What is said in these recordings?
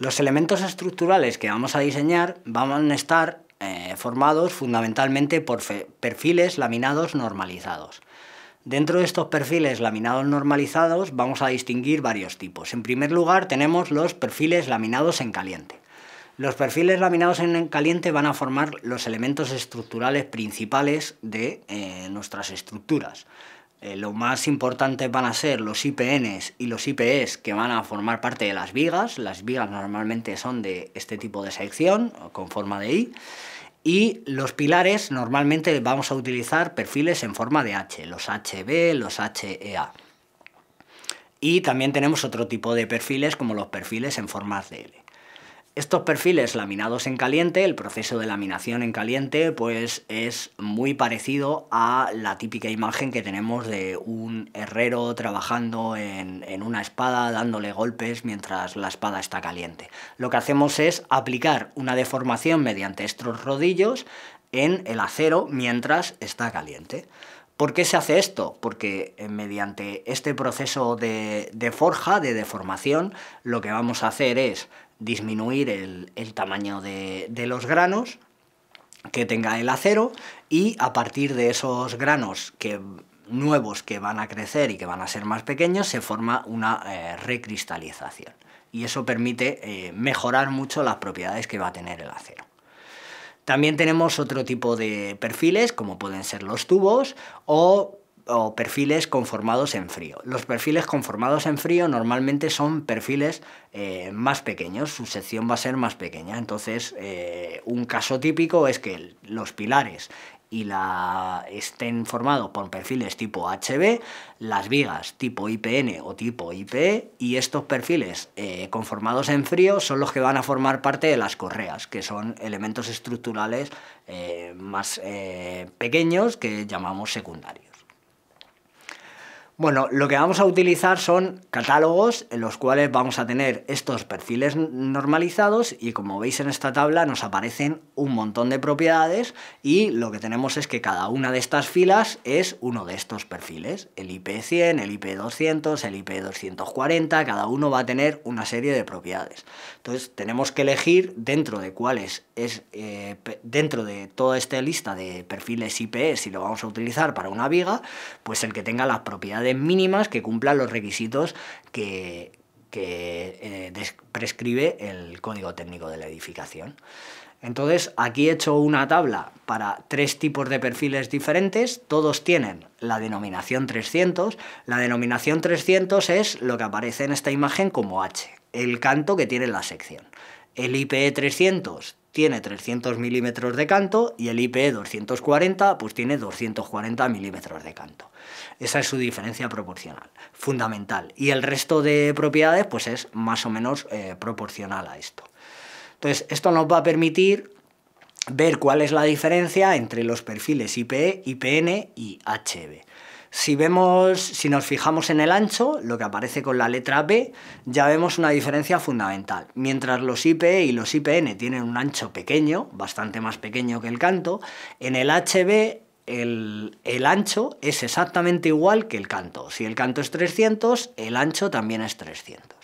Los elementos estructurales que vamos a diseñar van a estar eh, formados fundamentalmente por perfiles laminados normalizados. Dentro de estos perfiles laminados normalizados vamos a distinguir varios tipos. En primer lugar tenemos los perfiles laminados en caliente. Los perfiles laminados en caliente van a formar los elementos estructurales principales de eh, nuestras estructuras. Eh, lo más importante van a ser los IPNs y los IPEs que van a formar parte de las vigas. Las vigas normalmente son de este tipo de sección, con forma de I. Y los pilares normalmente vamos a utilizar perfiles en forma de H, los HB, los HEA. Y también tenemos otro tipo de perfiles como los perfiles en forma de L. Estos perfiles laminados en caliente, el proceso de laminación en caliente, pues es muy parecido a la típica imagen que tenemos de un herrero trabajando en, una espada, dándole golpes mientras la espada está caliente. Lo que hacemos es aplicar una deformación mediante estos rodillos en el acero mientras está caliente. ¿Por qué se hace esto? Porque eh, mediante este proceso de, de, forja, de deformación, lo que vamos a hacer es disminuir el, tamaño de, los granos que tenga el acero y a partir de esos granos que nuevos que van a crecer y que van a ser más pequeños, se forma una eh, recristalización. Y eso permite eh, mejorar mucho las propiedades que va a tener el acero. También tenemos otro tipo de perfiles, como pueden ser los tubos, o o perfiles conformados en frío. Los perfiles conformados en frío normalmente son perfiles eh, más pequeños, su sección va a ser más pequeña. Entonces, eh, un caso típico es que los pilares y la estén formados por perfiles tipo HB, las vigas tipo IPN o tipo IPE y estos perfiles eh, conformados en frío son los que van a formar parte de las correas, que son elementos estructurales más pequeños que llamamos secundarios. Bueno, lo que vamos a utilizar son catálogos en los cuales vamos a tener estos perfiles normalizados y como veis en esta tabla nos aparecen un montón de propiedades y lo que tenemos es que cada una de estas filas es uno de estos perfiles, el IP100, el IP200, el IP240, cada uno va a tener una serie de propiedades. Entonces tenemos que elegir dentro de cuáles es, eh, dentro de toda esta lista de perfiles IP, e, si lo vamos a utilizar para una viga, pues el que tenga las propiedades mínimas que cumplan los requisitos que, eh, prescribe el Código Técnico de la Edificación. Entonces, aquí he hecho una tabla para tres tipos de perfiles diferentes. Todos tienen la denominación 300. La denominación 300 es lo que aparece en esta imagen como H, el canto que tiene la sección. El IPE 300 tiene 300 milímetros de canto y el IPE 240 pues tiene 240 milímetros de canto. Esa es su diferencia proporcional, fundamental. Y el resto de propiedades pues es más o menos eh, proporcional a esto. Entonces, esto nos va a permitir ver cuál es la diferencia entre los perfiles IPE, IPN y HB. Si vemos, si nos fijamos en el ancho, lo que aparece con la letra B, ya vemos una diferencia fundamental. Mientras los IPE y los IPN tienen un ancho pequeño, bastante más pequeño que el canto, en el HB el, ancho es exactamente igual que el canto. Si el canto es 300, el ancho también es 300.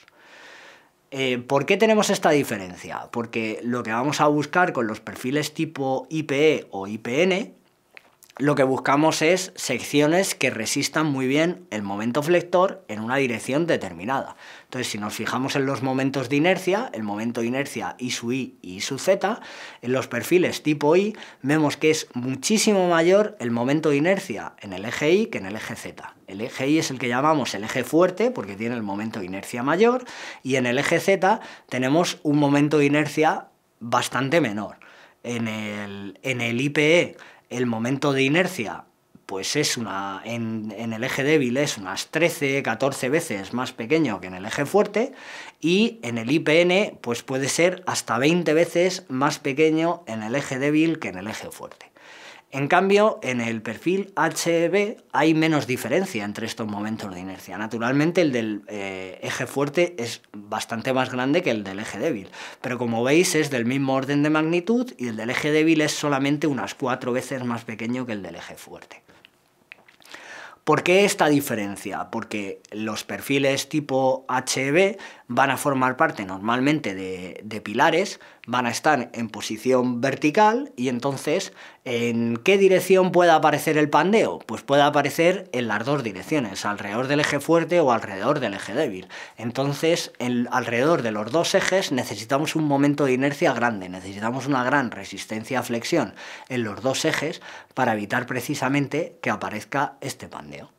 Eh, ¿Por qué tenemos esta diferencia? Porque lo que vamos a buscar con los perfiles tipo IPE o IPN lo que buscamos es secciones que resistan muy bien el momento flector en una dirección determinada. Entonces, si nos fijamos en los momentos de inercia, el momento de inercia I su I y I Z, en los perfiles tipo I vemos que es muchísimo mayor el momento de inercia en el eje I que en el eje Z. El eje I es el que llamamos el eje fuerte porque tiene el momento de inercia mayor y en el eje Z tenemos un momento de inercia bastante menor. En el, en el IPE el momento de inercia, pues es una. En, el eje débil es unas 13, 14 veces más pequeño que en el eje fuerte. Y en el IPN, pues puede ser hasta 20 veces más pequeño en el eje débil que en el eje fuerte. En cambio, en el perfil HB hay menos diferencia entre estos momentos de inercia. Naturalmente, el del eh, eje fuerte es bastante más grande que el del eje débil, pero como veis es del mismo orden de magnitud y el del eje débil es solamente unas cuatro veces más pequeño que el del eje fuerte. ¿Por qué esta diferencia? Porque los perfiles tipo HB van a formar parte normalmente de, pilares, van a estar en posición vertical y entonces, ¿en qué dirección puede aparecer el pandeo? Pues puede aparecer en las dos direcciones, alrededor del eje fuerte o alrededor del eje débil. Entonces, alrededor de los dos ejes necesitamos un momento de inercia grande, necesitamos una gran resistencia a flexión en los dos ejes para evitar precisamente que aparezca este pandeo.